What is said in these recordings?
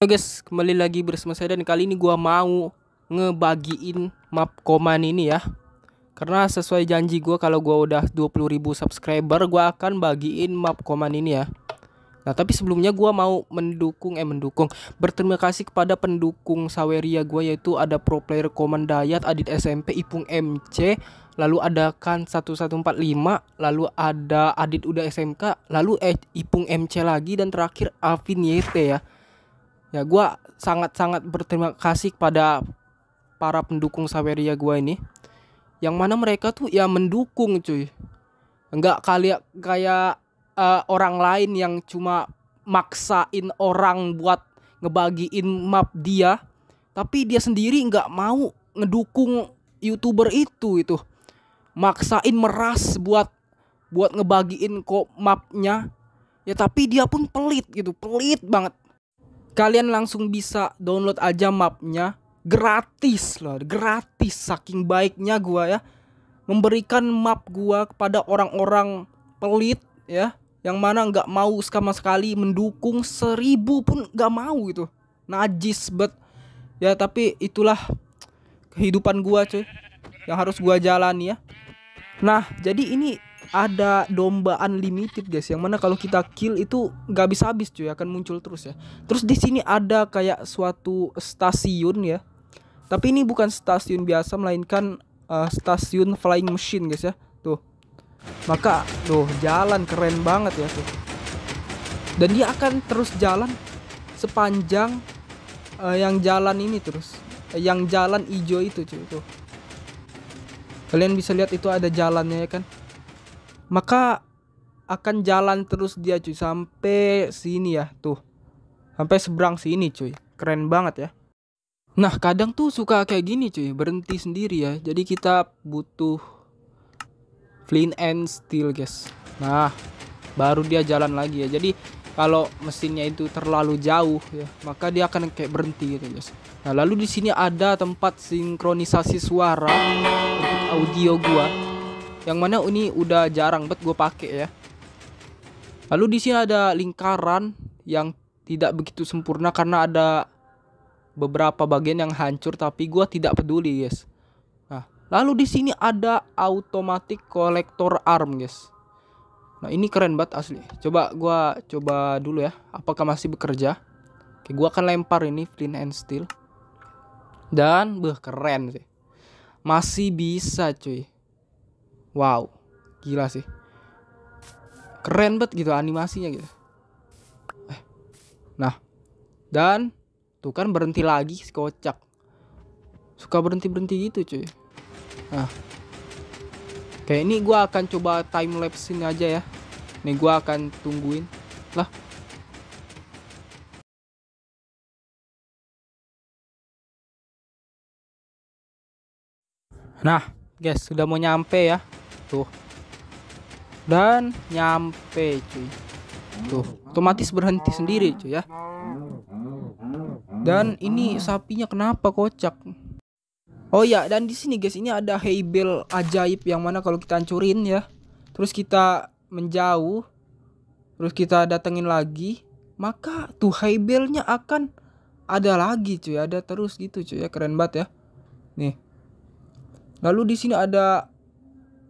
Oke guys, kembali lagi bersama saya dan kali ini gua mau ngebagiin map koman ini ya. Karena sesuai janji gua kalau gua udah 20.000 subscriber, gua akan bagiin map koman ini ya. Nah, tapi sebelumnya gua mau mendukung eh mendukung. Berterima kasih kepada pendukung Saweria gua yaitu ada pro player Koman Dayat, Adit SMP, Ipung MC, lalu ada Kan 1145, lalu ada Adit udah SMK, lalu eh, Ipung MC lagi dan terakhir Avin YT ya ya gue sangat-sangat berterima kasih kepada para pendukung Saweria gue ini yang mana mereka tuh ya mendukung cuy nggak kali kayak uh, orang lain yang cuma maksain orang buat ngebagiin map dia tapi dia sendiri nggak mau ngedukung youtuber itu itu maksain meras buat buat ngebagiin kok mapnya ya tapi dia pun pelit gitu pelit banget kalian langsung bisa download aja mapnya gratis loh gratis saking baiknya gua ya memberikan map gua kepada orang-orang pelit ya yang mana nggak mau sama sekali mendukung seribu pun nggak mau gitu najis bet ya tapi itulah kehidupan gua cuy yang harus gua jalani ya nah jadi ini ada domba unlimited guys yang mana kalau kita kill itu nggak bisa habis cuy akan muncul terus ya terus di sini ada kayak suatu stasiun ya tapi ini bukan stasiun biasa melainkan uh, stasiun flying machine guys ya tuh maka tuh jalan keren banget ya tuh dan dia akan terus jalan sepanjang uh, yang jalan ini terus uh, yang jalan hijau itu cuy tuh kalian bisa lihat itu ada jalannya ya kan maka akan jalan terus dia cuy sampai sini ya tuh sampai seberang sini cuy keren banget ya nah kadang tuh suka kayak gini cuy berhenti sendiri ya jadi kita butuh flint and steel guys nah baru dia jalan lagi ya jadi kalau mesinnya itu terlalu jauh ya maka dia akan kayak berhenti gitu guys nah lalu di sini ada tempat sinkronisasi suara untuk audio gua yang mana ini udah jarang banget gue pake ya lalu di sini ada lingkaran yang tidak begitu sempurna karena ada beberapa bagian yang hancur tapi gue tidak peduli guys nah lalu di sini ada automatic collector arm guys nah ini keren banget asli coba gue coba dulu ya apakah masih bekerja Oke, gue akan lempar ini flint and steel dan beh keren sih masih bisa cuy wow gila sih keren banget gitu animasinya gitu eh. nah dan tuh kan berhenti lagi si kocak suka berhenti berhenti gitu cuy nah kayak ini gue akan coba time lapse ini aja ya nih gue akan tungguin lah Nah, guys, sudah mau nyampe ya tuh dan nyampe cuy tuh otomatis berhenti sendiri cuy ya dan ini sapinya kenapa kocak oh ya dan di sini guys ini ada hebel ajaib yang mana kalau kita hancurin ya terus kita menjauh terus kita datengin lagi maka tuh hebelnya akan ada lagi cuy ada terus gitu cuy ya keren banget ya nih lalu di sini ada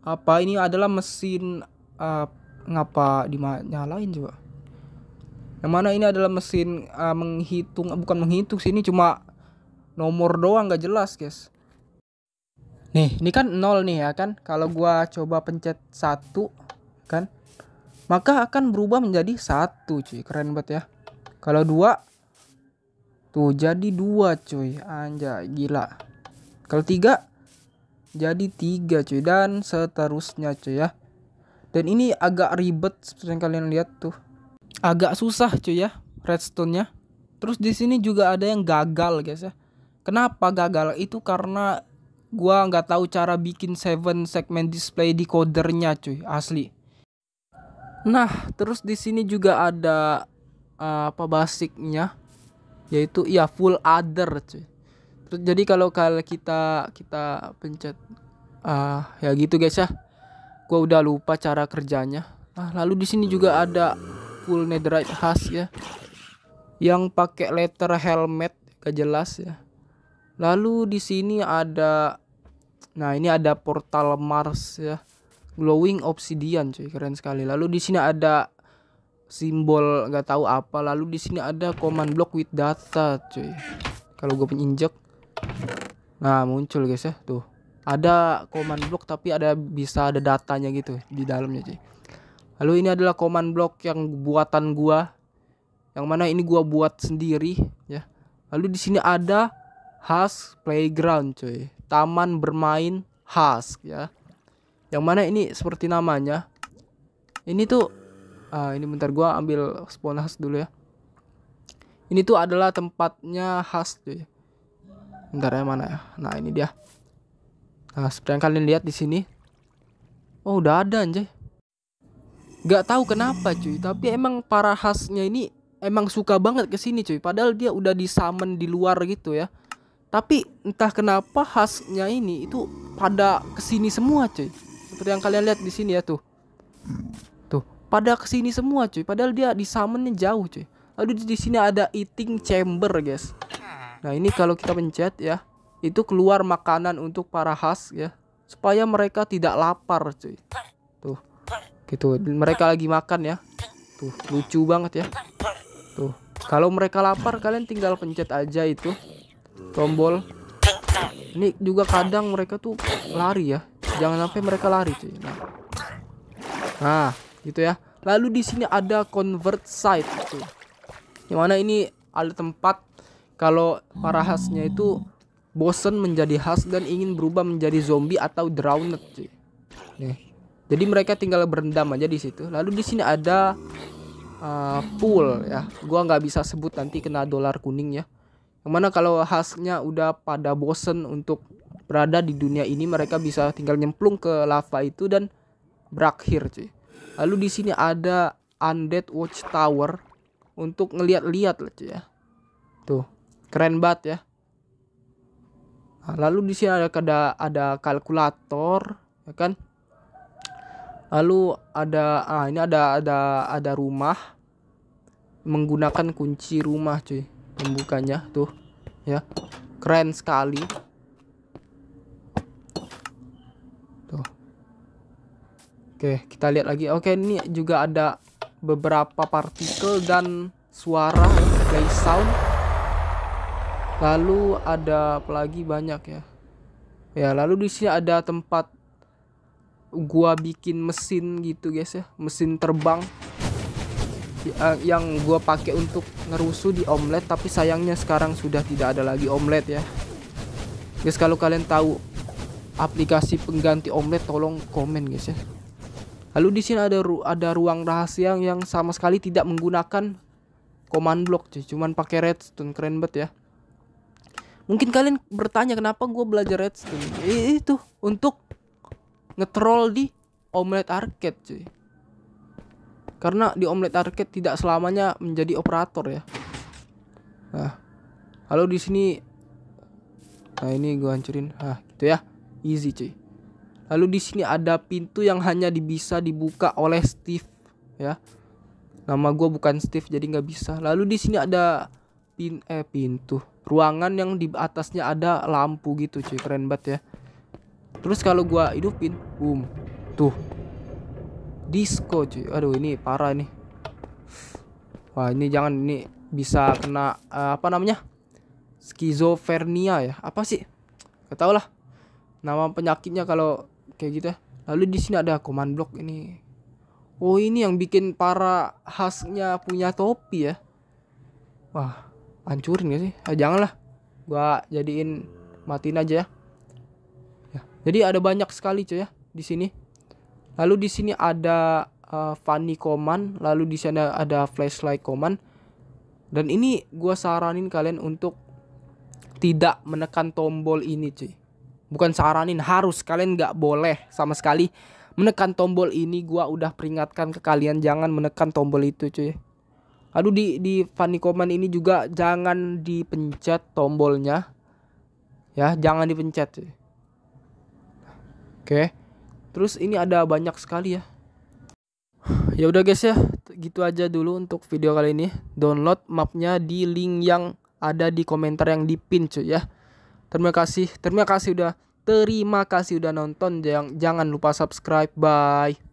apa ini adalah mesin uh, ngapa nyalain juga? yang mana ini adalah mesin uh, menghitung bukan menghitung sih ini cuma nomor doang gak jelas guys nih ini kan nol nih ya kan kalau gua coba pencet satu kan maka akan berubah menjadi satu cuy keren banget ya kalau dua tuh jadi dua cuy anjay gila kalau tiga jadi tiga cuy dan seterusnya cuy ya dan ini agak ribet seperti yang kalian lihat tuh agak susah cuy ya redstone nya terus di sini juga ada yang gagal guys ya kenapa gagal itu karena gua nggak tahu cara bikin seven segment display di cuy asli nah terus di sini juga ada uh, apa basicnya yaitu ya full adder cuy jadi kalau kalau kita kita pencet uh, ya gitu guys ya gua udah lupa cara kerjanya nah lalu di sini juga ada full netherite khas ya yang pakai letter helmet gak jelas ya lalu di sini ada nah ini ada portal Mars ya glowing obsidian cuy keren sekali lalu di sini ada simbol nggak tahu apa lalu di sini ada command block with data cuy kalau gue injek Nah, muncul guys ya, tuh. Ada command block tapi ada bisa ada datanya gitu di dalamnya, sih. Lalu ini adalah command block yang buatan gua. Yang mana ini gua buat sendiri, ya. Lalu di sini ada has playground, cuy. Taman bermain has ya. Yang mana ini seperti namanya. Ini tuh ah, ini bentar gua ambil spawn has dulu ya. Ini tuh adalah tempatnya khas, cuy Bentar ya mana ya? Nah, ini dia. Nah, seperti yang kalian lihat di sini. Oh, udah ada anjay. Gak tahu kenapa cuy, tapi emang para khasnya ini emang suka banget ke sini cuy. Padahal dia udah disamen di luar gitu ya. Tapi entah kenapa khasnya ini itu pada kesini semua cuy. Seperti yang kalian lihat di sini ya tuh. Tuh, pada kesini semua cuy. Padahal dia disamennya jauh cuy. aduh di sini ada eating chamber guys. Nah, ini kalau kita pencet ya, itu keluar makanan untuk para khas ya, supaya mereka tidak lapar, cuy. Tuh. Gitu, mereka lagi makan ya. Tuh, lucu banget ya. Tuh. Kalau mereka lapar, kalian tinggal pencet aja itu tombol. Ini juga kadang mereka tuh lari ya. Jangan sampai mereka lari, cuy. Nah. Nah, gitu ya. Lalu di sini ada convert site, gitu. Yang mana ini ada tempat kalau para khasnya itu bosen menjadi khas dan ingin berubah menjadi zombie atau drowned cuy. Nih. Jadi mereka tinggal berendam aja di situ. Lalu di sini ada uh, pool ya. Gua nggak bisa sebut nanti kena dolar kuning ya. Yang mana kalau khasnya udah pada bosen untuk berada di dunia ini mereka bisa tinggal nyemplung ke lava itu dan berakhir cuy. Lalu di sini ada undead watchtower untuk ngeliat-liat cuy ya. Tuh keren banget ya nah, lalu di sini ada ada ada kalkulator ya kan lalu ada ah ini ada ada ada rumah menggunakan kunci rumah cuy membukanya tuh ya keren sekali tuh oke kita lihat lagi oke ini juga ada beberapa partikel dan suara play sound lalu ada apalagi banyak ya ya lalu di sini ada tempat gua bikin mesin gitu guys ya mesin terbang ya, yang gua pakai untuk ngerusuh di omelet tapi sayangnya sekarang sudah tidak ada lagi omelet ya guys kalau kalian tahu aplikasi pengganti omelet tolong komen guys ya lalu di sini ada ru ada ruang rahasia yang sama sekali tidak menggunakan command block cuman pakai redstone keren banget ya mungkin kalian bertanya kenapa gue belajar redstone itu untuk ngetrol di omelette arcade cuy karena di omelette arcade tidak selamanya menjadi operator ya nah kalau di sini nah ini gue hancurin ah gitu ya easy cuy lalu di sini ada pintu yang hanya bisa dibuka oleh Steve ya nama gue bukan Steve jadi nggak bisa lalu di sini ada pin eh pintu ruangan yang di atasnya ada lampu gitu cuy keren banget ya terus kalau gua hidupin boom tuh disco cuy aduh ini parah ini wah ini jangan ini bisa kena uh, apa namanya skizofrenia ya apa sih gak tau lah nama penyakitnya kalau kayak gitu ya lalu di sini ada command block ini oh ini yang bikin para khasnya punya topi ya wah hancurin gak sih ah, janganlah gua jadiin matiin aja ya. ya jadi ada banyak sekali cuy ya di sini lalu di sini ada uh, funny command lalu di sana ada flashlight command dan ini gua saranin kalian untuk tidak menekan tombol ini cuy bukan saranin harus kalian nggak boleh sama sekali menekan tombol ini gua udah peringatkan ke kalian jangan menekan tombol itu cuy aduh di di funny ini juga jangan dipencet tombolnya ya jangan dipencet oke terus ini ada banyak sekali ya ya udah guys ya gitu aja dulu untuk video kali ini download mapnya di link yang ada di komentar yang di cuy ya terima kasih terima kasih udah terima kasih udah nonton jangan jangan lupa subscribe bye